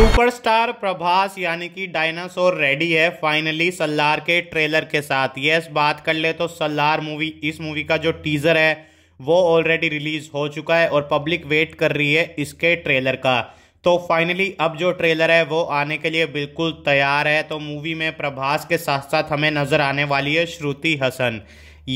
superstar Prabhas यानी कि dinosaur ready है फाइनली सल्लार के ट्रेलर के साथ यस बात कर ले तो सल्लार मूवी इस मूवी का जो टीज़र है वो ऑलरेडी रिलीज़ हो चुका है और पब्लिक वेट कर रही है इसके ट्रेलर का तो फाइनली अब जो ट्रेलर है वो आने के लिए बिल्कुल तैयार है तो मूवी में प्रभास के साथ साथ हमें नज़र आने वाली है श्रुति हसन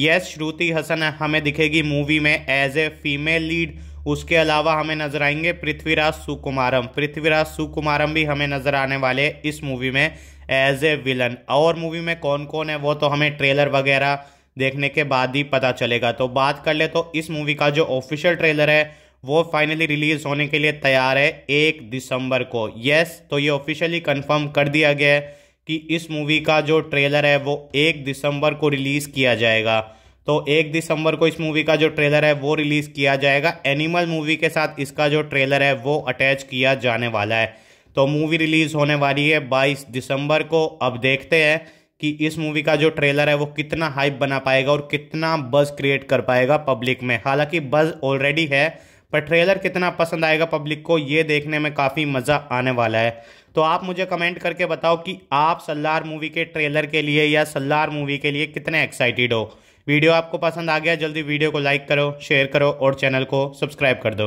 यस श्रुति हसन हमें दिखेगी मूवी में एज ए फीमेल लीड उसके अलावा हमें नजर आएंगे पृथ्वीराज सुकुमारम पृथ्वीराज सुकुमारम भी हमें नजर आने वाले इस मूवी में एज ए विलन और मूवी में कौन कौन है वो तो हमें ट्रेलर वगैरह देखने के बाद ही पता चलेगा तो बात कर ले तो इस मूवी का जो ऑफिशियल ट्रेलर है वो फाइनली रिलीज होने के लिए तैयार है एक दिसंबर को यस तो ये ऑफिशियली कंफर्म कर दिया गया है कि इस मूवी का जो ट्रेलर है वो एक दिसंबर को रिलीज़ किया जाएगा तो एक दिसंबर को इस मूवी का जो ट्रेलर है वो रिलीज़ किया जाएगा एनिमल मूवी के साथ इसका जो ट्रेलर है वो अटैच किया जाने वाला है तो मूवी रिलीज़ होने वाली है बाईस दिसंबर को अब देखते हैं कि इस मूवी का जो ट्रेलर है वो कितना हाइप बना पाएगा और कितना बज़ क्रिएट कर पाएगा पब्लिक में हालांकि बज़ ऑलरेडी है पर ट्रेलर कितना पसंद आएगा पब्लिक को ये देखने में काफ़ी मज़ा आने वाला है तो आप मुझे कमेंट करके बताओ कि आप सल्लार मूवी के ट्रेलर के लिए या सल्लार मूवी के लिए कितने एक्साइटेड हो वीडियो आपको पसंद आ गया जल्दी वीडियो को लाइक करो शेयर करो और चैनल को सब्सक्राइब कर दो